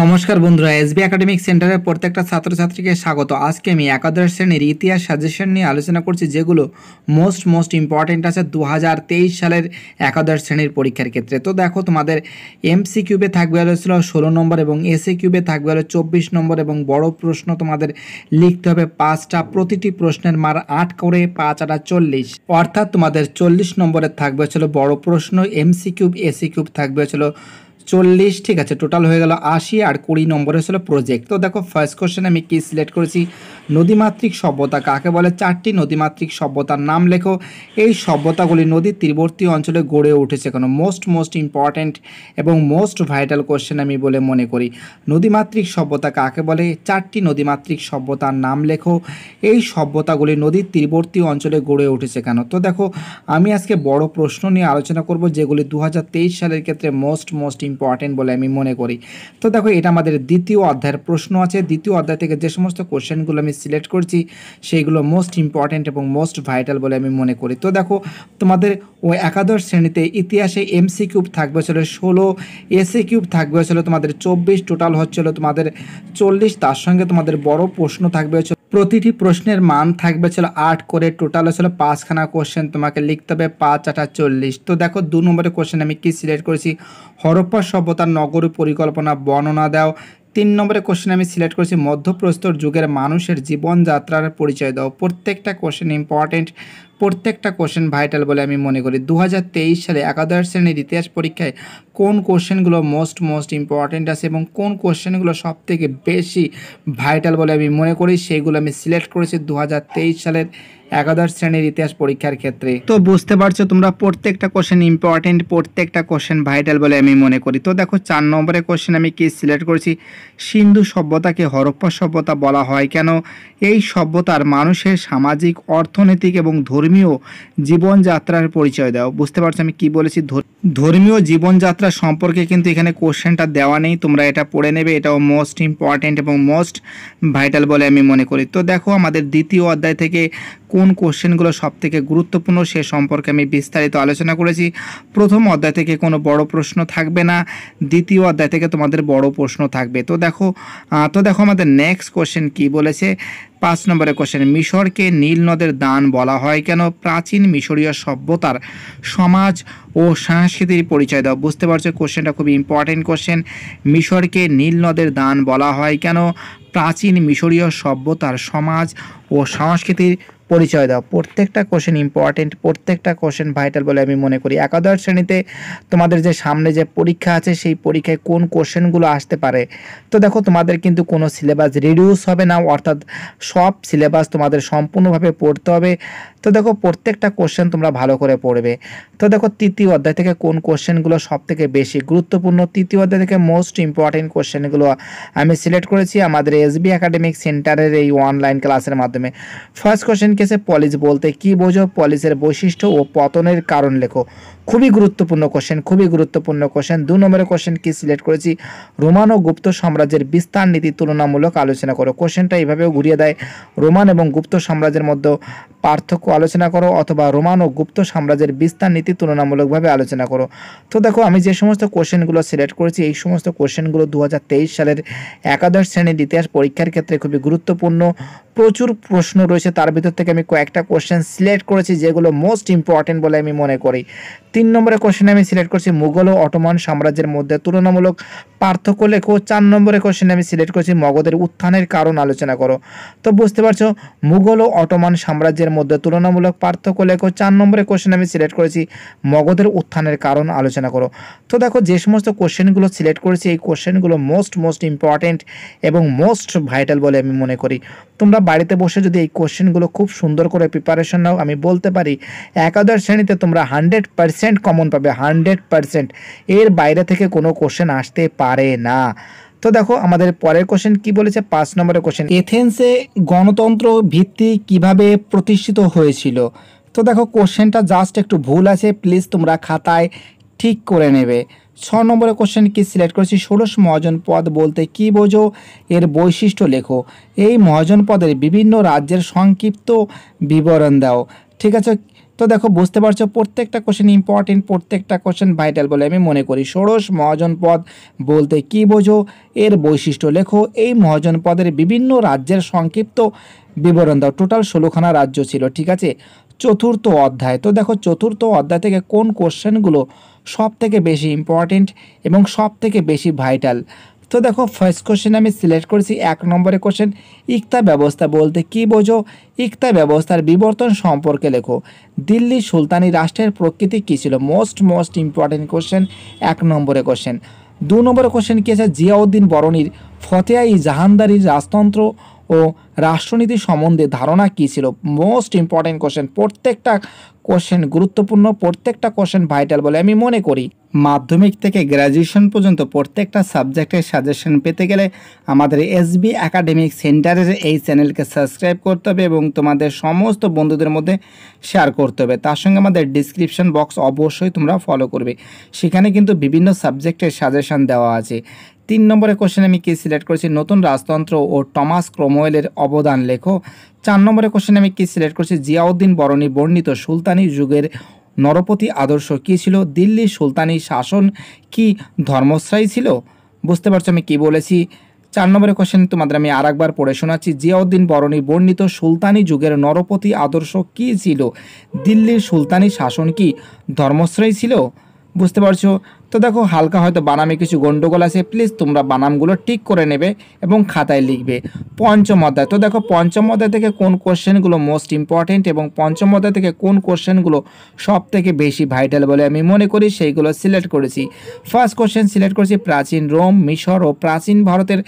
নমস্কার বন্ধুরা SB academic সেন্টারের প্রত্যেকটা ছাত্রছাত্রীকে স্বাগত আজকে আমি একাদশ শ্রেণীর ইতিহাস সাজেশন নিয়ে আলোচনা করছি যেগুলো মোস্ট মোস্ট ইম্পর্টেন্ট আছে দু সালের একাদশ শ্রেণীর পরীক্ষার ক্ষেত্রে তো দেখো তোমাদের এমসি কিউবে থাকবে হলো ষোলো নম্বর এবং এসি কিউবে থাকবে হলো চব্বিশ নম্বর এবং বড় প্রশ্ন তোমাদের লিখতে হবে পাঁচটা প্রতিটি প্রশ্নের মার আট করে পাঁচ আটা চল্লিশ অর্থাৎ তোমাদের চল্লিশ নম্বরের থাকবে ছিল বড় প্রশ্ন এমসি কিউব এসি কিউব থাকবে হচ্ছিল চল্লিশ ঠিক আছে টোটাল হয়ে গেল আশি আর কুড়ি নম্বর হয়েছিল প্রজেক্ট তো দেখো ফার্স্ট কোশ্চেন আমি কি সিলেক্ট করেছি নদীমাতৃক সভ্যতা কাকে বলে চারটি নদীমাতৃক সভ্যতার নাম লেখো এই সভ্যতাগুলি নদীর তীরবর্তী অঞ্চলে গড়ে উঠেছে কেন মোস্ট মোস্ট ইম্পর্ট্যান্ট এবং মোস্ট ভাইটাল কোশ্চেন আমি বলে মনে করি নদীমাতৃক সভ্যতা কাকে বলে চারটি নদীমাতৃক সভ্যতার নাম লেখো এই সভ্যতাগুলি নদীর তীরবর্তী অঞ্চলে গড়ে উঠেছে কেন তো দেখো আমি আজকে বড় প্রশ্ন নিয়ে আলোচনা করব যেগুলি দু সালের ক্ষেত্রে মোস্ট মোস্ট ইম্পর্টেন্ট বলে আমি মনে করি তো দেখো এটা আমাদের দ্বিতীয় অধ্যায়ের প্রশ্ন আছে দ্বিতীয় অধ্যায় থেকে যে সমস্ত কোশ্চেনগুলো আমি সিলেক্ট করছি সেইগুলো মোস্ট ইম্পর্টেন্ট এবং মোস্ট ভাইটাল বলে আমি মনে করি তো দেখো তোমাদের ওই একাদশ শ্রেণীতে ইতিহাসে এমসি কিউব থাকবে ছিল ষোলো এসি কিউব থাকবে ছিল তোমাদের চব্বিশ টোটাল হচ্ছিল তোমাদের চল্লিশ তার সঙ্গে তোমাদের বড় প্রশ্ন থাকবে প্রতিটি প্রশ্নের মান থাকবে ছিল আট করে টোটাল ছিল পাঁচখানা কোশ্চেন তোমাকে লিখতে হবে পাঁচ আটা চল্লিশ তো দেখো দু নম্বরের কোশ্চেন আমি কি সিলেক্ট করেছি হরপ্পা সভ্যতার নগর পরিকল্পনা বর্ণনা দাও তিন নম্বরের কোশ্চেন আমি সিলেক্ট করেছি মধ্যপ্রস্তর যুগের মানুষের জীবনযাত্রার পরিচয় দাও প্রত্যেকটা কোশ্চেন ইম্পর্টেন্ট প্রত্যেকটা কোশ্চেন ভাইটাল বলে আমি মনে করি দু সালে একাদশ শ্রেণীর ইতিহাস পরীক্ষায় কোন কোশ্চেনগুলো মোস্ট মোস্ট ইম্পর্ট্যান্ট আছে এবং কোন কোশ্চেনগুলো সব থেকে বেশি ভাইটাল বলে আমি মনে করি সেইগুলো আমি সিলেক্ট করেছি দু সালের একাদশ শ্রেণীর ইতিহাস পরীক্ষার ক্ষেত্রে তো বুঝতে পারছো তোমরা প্রত্যেকটা কোশ্চেন ইম্পর্টেন্ট প্রত্যেকটা কোশ্চেন ভাইটাল বলে আমি মনে করি তো দেখো চার নম্বরের কোশ্চেন আমি কি সিলেক্ট করেছি সিন্ধু সভ্যতাকে হরপ্পা সভ্যতা বলা হয় কেন এই সভ্যতার মানুষের সামাজিক অর্থনৈতিক এবং ধর্মীয় ধর্মীয় জীবনযাত্রার পরিচয় দাও বুঝতে পারছো আমি কি বলেছি ধর্মীয় জীবনযাত্রা সম্পর্কে কিন্তু এখানে কোশ্চেনটা দেওয়া নেই তোমরা এটা পড়ে নেবে এটাও মোস্ট ইম্পর্ট্যান্ট এবং মোস্ট ভাইটাল বলে আমি মনে করি তো দেখো আমাদের দ্বিতীয় অধ্যায় থেকে কোন কোশ্চেনগুলো সবথেকে গুরুত্বপূর্ণ সে সম্পর্কে আমি বিস্তারিত আলোচনা করেছি প্রথম অধ্যায় থেকে কোনো বড় প্রশ্ন থাকবে না দ্বিতীয় অধ্যায় থেকে তোমাদের বড় প্রশ্ন থাকবে তো দেখো তো দেখো আমাদের নেক্সট কোশ্চেন কি বলেছে পাঁচ নম্বরের কোশ্চেন মিশরকে নীল নদের দান বলা হয় কেন প্রাচীন মিশরীয় সভ্যতার সমাজ ও সংস্কৃতির পরিচয় দাও বুঝতে পারছো কোশ্চেনটা খুবই ইম্পর্টেন্ট কোশ্চেন মিশরকে নীল নদের দান বলা হয় কেন প্রাচীন মিশরীয় সভ্যতার সমাজ ও সংস্কৃতির পরিচয় দাও প্রত্যেকটা কোশ্চেন ইম্পর্টেন্ট প্রত্যেকটা কোশ্চেন ভাইটাল বলে আমি মনে করি একাদশ শ্রেণীতে তোমাদের যে সামনে যে পরীক্ষা আছে সেই পরীক্ষায় কোন কোশ্চেনগুলো আসতে পারে তো দেখো তোমাদের কিন্তু কোনো সিলেবাস রিডিউস হবে না অর্থাৎ সব সিলেবাস তোমাদের সম্পূর্ণভাবে পড়তে হবে তো দেখো প্রত্যেকটা কোশ্চেন তোমরা ভালো করে পড়বে তো দেখো তৃতীয় অধ্যায় থেকে কোন কোশ্চেনগুলো সব থেকে বেশি গুরুত্বপূর্ণ তৃতীয় অধ্যায় থেকে মোস্ট ইম্পর্টেন্ট কোশ্চেনগুলো আমি সিলেক্ট করেছি আমাদের এসবি একাডেমিক সেন্টারের এই অনলাইন ক্লাসের মাধ্যমে ফার্স্ট কোশ্চেন কেসে পলিস বলতে কি বোঝো পলিসের বৈশিষ্ট্য ও পতনের কারণ লেখো খুবই গুরুত্বপূর্ণ কোশ্চেন খুবই গুরুত্বপূর্ণ কোশ্চেন দু নম্বরের কোশ্চেন কি সিলেক্ট করেছি রোমান ও গুপ্ত সাম্রাজ্যের বিস্তার নীতি তুলনামূলক আলোচনা করো কোশ্চেনটা এইভাবেও ঘুরিয়ে দেয় রোমান এবং গুপ্ত সাম্রাজ্যের মধ্যে পার্থক্য আলোচনা করো অথবা রোমান ও গুপ্ত সাম্রাজ্যের বিস্তার নীতি তুলনামূলকভাবে আলোচনা করো তো দেখো আমি যে সমস্ত কোশ্চেনগুলো সিলেক্ট করেছি এই সমস্ত কোশ্চেনগুলো দু সালের একাদশ শ্রেণীর ইতিহাস পরীক্ষার ক্ষেত্রে খুবই গুরুত্বপূর্ণ প্রচুর প্রশ্ন রয়েছে তার ভিতর থেকে আমি কয়েকটা কোশ্চেন সিলেক্ট করেছি যেগুলো মোস্ট ইম্পর্টেন্ট বলে আমি মনে করি তিন নম্বরে কোশ্চেন আমি সিলেক্ট করছি মুঘল ও অটোমান সাম্রাজ্যের মধ্যে তুলনামূলক পার্থক্য লেখো চার নম্বরে কোশ্চেন আমি সিলেক্ট করেছি মগধের উত্থানের কারণ আলোচনা করো তো বুঝতে পারছো মুঘল ও অটোমান সাম্রাজ্যের মধ্যে তুলনামূলক পার্থক্য লেখো চার নম্বরে কোশ্চেন আমি সিলেক্ট করেছি মগধের উত্থানের কারণ আলোচনা করো তো দেখো যে সমস্ত কোশ্চেনগুলো সিলেক্ট করেছি এই কোশ্চেনগুলো মোস্ট মোস্ট ইম্পর্টেন্ট এবং মোস্ট ভাইটাল বলে আমি মনে করি তোমরা বাড়িতে বসে যদি এই কোশ্চেনগুলো খুব সুন্দর করে প্রিপারেশন নাও আমি বলতে পারি একাদশ শ্রেণীতে তোমরা হান্ড্রেড পারসেন্ট কমন পাবে হান্ড্রেড পারসেন্ট এর বাইরে থেকে কোনো কোশ্চেন আসতে পারে না তো দেখো আমাদের পরের কোশ্চেন কি বলেছে পাঁচ নম্বরের কোশ্চেন এথেন্সে গণতন্ত্র ভিত্তি কিভাবে প্রতিষ্ঠিত হয়েছিল তো দেখো কোশ্চেনটা জাস্ট একটু ভুল আছে প্লিজ তোমরা খাতায় ঠিক করে নেবে ছ নম্বরের কোশ্চেন কি সিলেক্ট করেছি ষোড়শ মহাজন পদ বলতে কি বোঝো এর বৈশিষ্ট্য লেখো এই মহাজন পদের বিভিন্ন রাজ্যের সংক্ষিপ্ত বিবরণ দাও ঠিক আছে তো দেখো বুঝতে পারছো প্রত্যেকটা কোশ্চেন ইম্পর্টেন্ট প্রত্যেকটা কোশ্চেন ভাইটাল বলে আমি মনে করি ষোড়শ মহাজন পদ বলতে কি বোঝো এর বৈশিষ্ট্য লেখো এই মহাজন পদের বিভিন্ন রাজ্যের সংক্ষিপ্ত বিবরণ দাও টোটাল ষোলোখানা রাজ্য ছিল ঠিক আছে চতুর্থ অধ্যায় তো দেখো চতুর্থ অধ্যায় থেকে কোন কোশ্চেনগুলো সব থেকে বেশি ইম্পর্টেন্ট এবং সব থেকে বেশি ভাইটাল তো দেখো ফার্স্ট কোশ্চেন আমি সিলেক্ট করেছি এক নম্বরে কোশ্চেন ইকতা ব্যবস্থা বলতে কি বোঝো ইকতা ব্যবস্থার বিবর্তন সম্পর্কে লেখো দিল্লি সুলতানি রাষ্ট্রের প্রকৃতি কী ছিল মোস্ট মোস্ট ইম্পর্টেন্ট কোশ্চেন এক নম্বরে কোশ্চেন দু নম্বরে কোশ্চেন কী আছে জিয়াউদ্দিন বরণীর ফতেয়াই ই জাহানদারির রাজতন্ত্র ও রাষ্ট্রনীতি সম্বন্ধে ধারণা কী ছিল মোস্ট ইম্পর্টেন্ট কোশ্চেন প্রত্যেকটা কোশ্চেন গুরুত্বপূর্ণ প্রত্যেকটা কোশ্চেন ভাইটাল বলে আমি মনে করি মাধ্যমিক থেকে গ্র্যাজুয়েশন পর্যন্ত প্রত্যেকটা সাবজেক্টের সাজেশন পেতে গেলে আমাদের এসবি একাডেমিক সেন্টারের এই চ্যানেলকে সাবস্ক্রাইব করতে হবে এবং তোমাদের সমস্ত বন্ধুদের মধ্যে শেয়ার করতে হবে তার সঙ্গে আমাদের ডিসক্রিপশন বক্স অবশ্যই তোমরা ফলো করবে সেখানে কিন্তু বিভিন্ন সাবজেক্টের সাজেশন দেওয়া আছে তিন নম্বরে কোশ্চেন আমি কি সিলেক্ট করেছি নতুন রাজতন্ত্র ও টমাস ক্রোমোয়েলের অবদান লেখো চার নম্বরে কোশ্চেন আমি কি সিলেক্ট করেছি জিয়াউদ্দিন বরণী বর্ণিত সুলতানি যুগের নরপতি আদর্শ কী ছিল দিল্লি সুলতানি শাসন কি ধর্মশ্রয়ী ছিল বুঝতে পারছো আমি কি বলেছি চার নম্বরের কোশ্চেন তোমাদের আমি আর একবার পড়ে শোনাচ্ছি জিয়াউদ্দিন বরণী বর্ণিত সুলতানি যুগের নরপতি আদর্শ কি ছিল দিল্লির সুলতানি শাসন কি ধর্মশ্রয়ী ছিল বুঝতে পারছো তো দেখো হালকা হয়তো বানামে কিছু গণ্ডগোল আছে প্লিজ তোমরা বানামগুলো ঠিক করে নেবে এবং খাতায় লিখবে পঞ্চম অধ্যায় তো দেখো পঞ্চম অধ্যায় থেকে কোন কোশ্চেনগুলো মোস্ট ইম্পর্টেন্ট এবং পঞ্চম অধ্যায় থেকে কোন কোশ্চেনগুলো সব থেকে বেশি ভাইটাল বলে আমি মনে করি সেইগুলো সিলেক্ট করেছি ফার্স্ট কোশ্চেন সিলেক্ট করেছি প্রাচীন রোম মিশর ও প্রাচীন ভারতের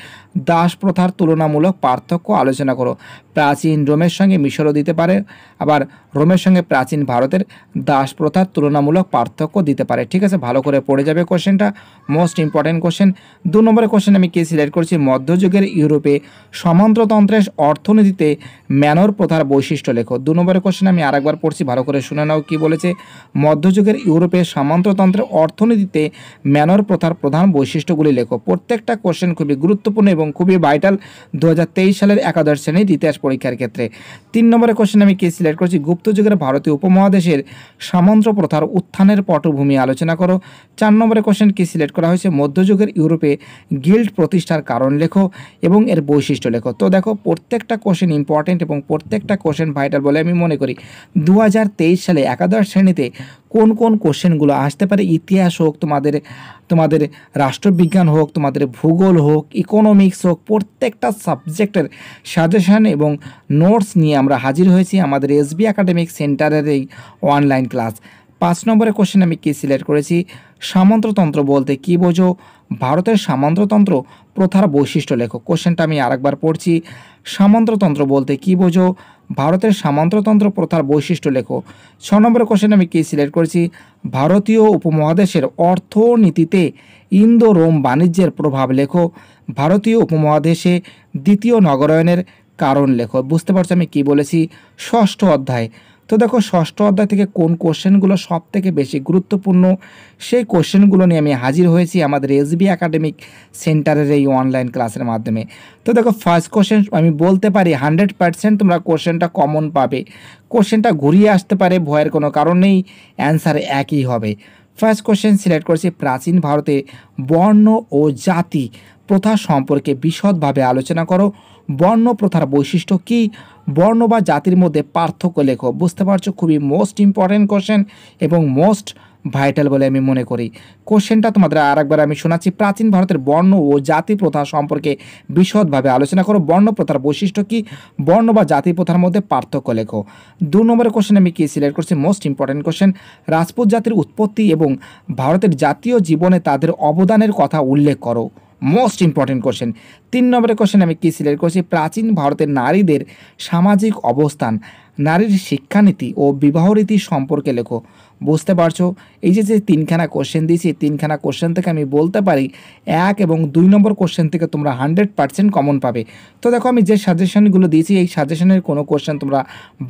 দাস প্রথার তুলনামূলক পার্থক্য আলোচনা করো প্রাচীন রোমের সঙ্গে মিশরও দিতে পারে আবার রোমের সঙ্গে প্রাচীন ভারতের দাস প্রথার তুলনামূলক পার্থক্য দিতে পারে ঠিক আছে ভালো করে পড়ে যাবে কোশ্চেনটা মোস্ট ইম্পর্টেন্ট কোশ্চেন দু নম্বরে কোশ্চেন আমি কে সিলেক্ট করছি মধ্যযুগের ইউরোপে সমান্তরতন্ত্রের অর্থনীতিতে ম্যানর প্রথার বৈশিষ্ট্য লেখো দু নম্বরের কোশ্চেন আমি আরেকবার পড়ছি ভালো করে শুনে নাও কি বলেছে মধ্যযুগের ইউরোপে সমান্তরতন্ত্রের অর্থনীতিতে ম্যানর প্রথার প্রধান বৈশিষ্ট্যগুলি লেখো প্রত্যেকটা কোশ্চেন খুবই গুরুত্বপূর্ণ এবং খুবই ভাইটাল দু সালের একাদশ শ্রেণীর ইতিহাস পরীক্ষার ক্ষেত্রে তিন নম্বরের কোশ্চেন আমি কে সিলেক্ট করছি গুপ্তযুগের ভারতীয় উপমহাদেশের সামন্ত্র প্রথার উত্থানের পটভূমি আলোচনা করো চার নম্বরের কোশ্চেন কি সিলেক্ট করা হয়েছে মধ্যযুগের ইউরোপে গিল্ড প্রতিষ্ঠার কারণ লেখো এবং এর বৈশিষ্ট্য লেখো তো দেখো প্রত্যেকটা কোয়েশ্চেন ইম্পর্টেন্ট এবং প্রত্যেকটা কোশ্চেন ভাইটাল বলে আমি মনে করি দু সালে একাদশ শ্রেণীতে কোন কোন কোশ্চেনগুলো আসতে পারে ইতিহাস হোক তোমাদের তোমাদের রাষ্ট্রবিজ্ঞান হোক তোমাদের ভূগোল হোক ইকোনমিক্স হোক প্রত্যেকটা সাবজেক্টের সাজেশন এবং নোটস নিয়ে আমরা হাজির হয়েছি আমাদের এসবি একাডেমিক সেন্টারের এই অনলাইন ক্লাস পাঁচ নম্বরের কোশ্চেন আমি কী সিলেক্ট করেছি সামন্ত্রতন্ত্র বলতে কি বোঝো ভারতের সামন্ত্রতন্ত্র প্রথার বৈশিষ্ট্য লেখো কোশ্চেনটা আমি আরেকবার পড়ছি সামন্ত্রতন্ত্র বলতে কি বোঝো ভারতের সামন্ত্রতন্ত্র প্রথার বৈশিষ্ট্য লেখো ছ নম্বরের কোশ্চেন আমি কী সিলেক্ট করেছি ভারতীয় উপমহাদেশের অর্থনীতিতে ইন্দো রোম বাণিজ্যের প্রভাব লেখো ভারতীয় উপমহাদেশে দ্বিতীয় নগরায়নের কারণ লেখো বুঝতে পারছো আমি কী বলেছি ষষ্ঠ অধ্যায় তো দেখো ষষ্ঠ অধ্যায় থেকে কোন কোশ্চেনগুলো সব থেকে বেশি গুরুত্বপূর্ণ সেই কোশ্চেনগুলো নিয়ে আমি হাজির হয়েছি আমাদের এসবি একাডেমিক সেন্টারের এই অনলাইন ক্লাসের মাধ্যমে তো দেখো ফার্স্ট কোশ্চেন আমি বলতে পারি হান্ড্রেড পার্সেন্ট তোমরা কোশ্চেনটা কমন পাবে কোশ্চেনটা ঘুরিয়ে আসতে পারে ভয়ের কোনো কারণ নেই অ্যান্সার একই হবে ফার্স্ট কোশ্চেন সিলেক্ট করেছি প্রাচীন ভারতে বর্ণ ও জাতি প্রথা সম্পর্কে বিশদভাবে আলোচনা করো বর্ণ প্রথার বৈশিষ্ট্য কি বর্ণ বা জাতির মধ্যে পার্থক্য লেখো বুঝতে পারছো খুবই মোস্ট ইম্পর্টেন্ট কোশ্চেন এবং মোস্ট ভাইটাল বলে আমি মনে করি কোশ্চেনটা তোমাদের আর একবার আমি শোনাচ্ছি প্রাচীন ভারতের বর্ণ ও জাতি প্রথা সম্পর্কে বিশদভাবে আলোচনা করো বর্ণ প্রথার বৈশিষ্ট্য কী বর্ণ বা জাতি প্রথার মধ্যে পার্থক্য লেখো দু নম্বরের কোশ্চেন আমি কি সিলেক্ট করছি মোস্ট ইম্পর্ট্যান্ট কোশ্চেন রাজপুত জাতির উৎপত্তি এবং ভারতের জাতীয় জীবনে তাদের অবদানের কথা উল্লেখ করো মোস্ট ইম্পর্টেন্ট কোশ্চেন তিন নম্বরের কোশ্চেন আমি কী সিলেক্ট করছি প্রাচীন ভারতের নারীদের সামাজিক অবস্থান নারীর শিক্ষানীতি ও বিবাহরীতি সম্পর্কে লেখো বুঝতে পারছো এই যে যে তিনখানা কোশ্চেন দিয়েছি তিনখানা কোশ্চেন থেকে আমি বলতে পারি এক এবং দুই নম্বর কোশ্চেন থেকে তোমরা হান্ড্রেড পার্সেন্ট কমন পাবে তো দেখো আমি যে সাজেশনগুলো দিয়েছি এই সাজেশনের কোনো কোশ্চেন তোমরা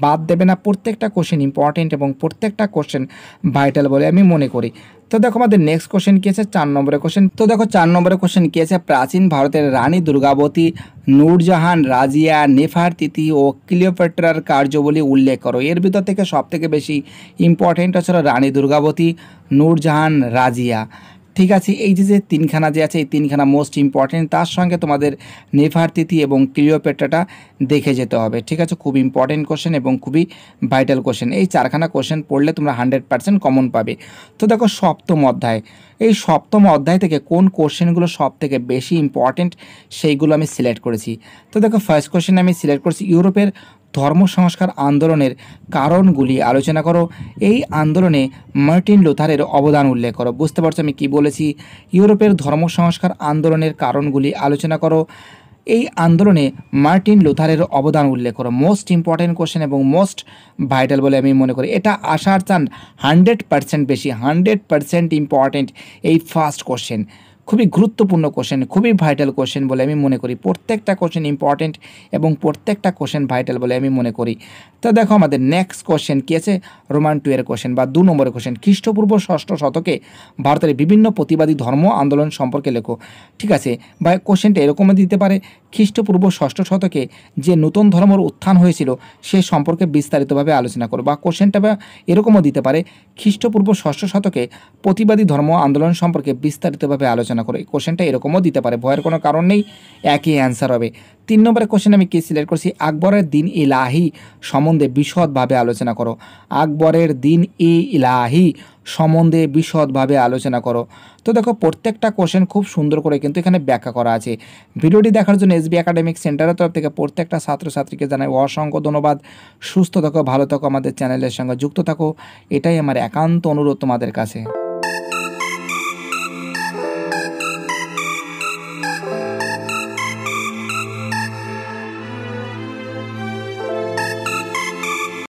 বাদ দেবে না প্রত্যেকটা কোশ্চেন ইম্পর্টেন্ট এবং প্রত্যেকটা কোশ্চেন ভাইটাল বলে আমি মনে করি তো দেখো আমাদের নেক্সট কোশ্চেন কি আছে চার নম্বরে কোশ্চেন তো দেখো চার নম্বরে কোশ্চেন কি আছে প্রাচীন ভারতের রানী দুর্গাবতী নূরজাহান রাজিয়া নেফারতিতি ও ক্লিওপেট্রার কার্যবলী উল্লেখ করো এর ভিতর থেকে সবথেকে বেশি ইম্পর্টেন্ট আছে রানী দুর্গাবতী নূরজাহান রাজিয়া ঠিক আছে এই যে যে তিনখানা যে আছে এই তিনখানা মোস্ট ইম্পর্টেন্ট তার সঙ্গে তোমাদের নেভার তিথি এবং ক্লিওপেট্রাটা দেখে যেতে হবে ঠিক আছে খুব ইম্পর্টেন্ট কোশ্চেন এবং খুবই ভাইটাল কোশ্চেন এই চারখানা কোশ্চেন পড়লে তোমরা হান্ড্রেড পার্সেন্ট কমন পাবে তো দেখো সপ্তম অধ্যায় এই সপ্তম অধ্যায় থেকে কোন কোশ্চেনগুলো সব থেকে বেশি ইম্পর্টেন্ট সেইগুলো আমি সিলেক্ট করেছি তো দেখো ফার্স্ট কোশ্চেন আমি সিলেক্ট করেছি ইউরোপের ধর্ম সংস্কার আন্দোলনের কারণগুলি আলোচনা করো এই আন্দোলনে মার্টিন লোথারের অবদান উল্লেখ করো বুঝতে পারছো আমি কি বলেছি ইউরোপের ধর্ম সংস্কার আন্দোলনের কারণগুলি আলোচনা করো এই আন্দোলনে মার্টিন লোথারের অবদান উল্লেখ করো মোস্ট ইম্পর্টেন্ট কোশ্চেন এবং মোস্ট ভাইটাল বলে আমি মনে করি এটা আসার চান হান্ড্রেড পার্সেন্ট বেশি হান্ড্রেড পার্সেন্ট ইম্পর্টেন্ট এই ফার্স্ট কোশ্চেন খুবই গুরুত্বপূর্ণ কোশ্চেন খুবই ভাইটাল কোশ্চেন বলে আমি মনে করি প্রত্যেকটা কোশ্চেন ইম্পর্টেন্ট এবং প্রত্যেকটা কোশ্চেন ভাইটাল বলে আমি মনে করি তো দেখো আমাদের নেক্সট কোশ্চেন কী আছে রোমান এর কোশ্চেন বা দু নম্বরের কোশ্চেন খ্রিস্টপূর্ব ষষ্ঠ শতকে ভারতের বিভিন্ন প্রতিবাদী ধর্ম আন্দোলন সম্পর্কে লেখো ঠিক আছে বা কোশ্চেনটা এরকমও দিতে পারে খ্রিস্টপূর্ব ষষ্ঠ শতকে যে নতুন ধর্মর উত্থান হয়েছিল সে সম্পর্কে বিস্তারিতভাবে আলোচনা করো বা কোশ্চেনটা বা এরকমও দিতে পারে খ্রিস্টপূর্ব ষষ্ঠ শতকে প্রতিবাদী ধর্ম আন্দোলন সম্পর্কে বিস্তারিতভাবে আলোচনা মনে করো এই কোশ্চেনটা এরকমও দিতে পারে ভয়ের কোনো কারণ নেই একই অ্যান্সার হবে তিন নম্বরের কোশ্চেন আমি কি সিলেক্ট করছি আকবরের দিন ইলাহি সম্বন্ধে বিশদভাবে আলোচনা করো আকবরের দিন ই ইলাহি সম্বন্ধে বিশদভাবে আলোচনা করো তো দেখো প্রত্যেকটা কোশ্চেন খুব সুন্দর করে কিন্তু এখানে ব্যাখ্যা করা আছে ভিডিওটি দেখার জন্য এসবি একাডেমিক সেন্টারের তরফ থেকে প্রত্যেকটা ছাত্রছাত্রীকে জানাই অসংখ্য ধন্যবাদ সুস্থ থাকো ভালো থাকো আমাদের চ্যানেলের সঙ্গে যুক্ত থাকো এটাই আমার একান্ত অনুরোধ তোমাদের কাছে